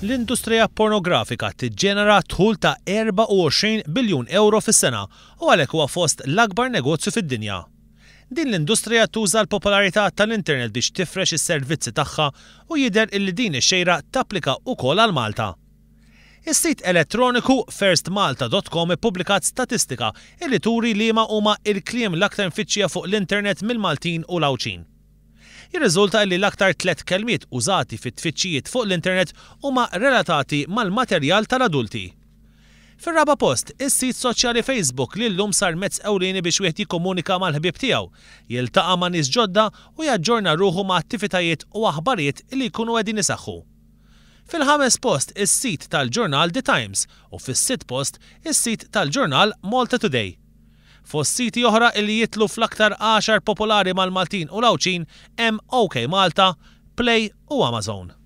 L-industrija pornografika tiġġenera tħul ta' 24 biljun euro fis-sena u għalhekk huwa fost l-akbar negozju fid-dinja. Din l-industrija tuża l-popolarità tal-internet biex tifrex is-servizzi tagħha u jidher illi din ix-xejra tapplika wkoll għal Malta. Is-sit elettroniku firstmalta.com ippubblikat statistika illi turi li ma huma il-kliem l-aktar fiċċija fuq l-internet mill-Maltin u l-Awċin jirriżulta li l-aktar tlet kelmiet użati fit-tfittxijiet fuq l-internet huma relatati mal-materjal tal-adulti. Fir-raba post, is-sit soċjali Facebook li llum sar mezz ewlieni biex wieħed jikkomunika mal ħbieb tiegħu, jiltaqa' ma' nies ġodda u jaġġorna ruħu ma' attivitajiet u aħbarijiet li jkunu qegħdin isaħħu. Fil-ħames post is-sit tal-ġurnal The Times u fis sit post is-sit tal-ġurnal Malta Today. Fost siti oħra illi jitlu fl-aktar 10 popolari mal-Maltin u lawċin hemm OK Malta, Play u Amazon.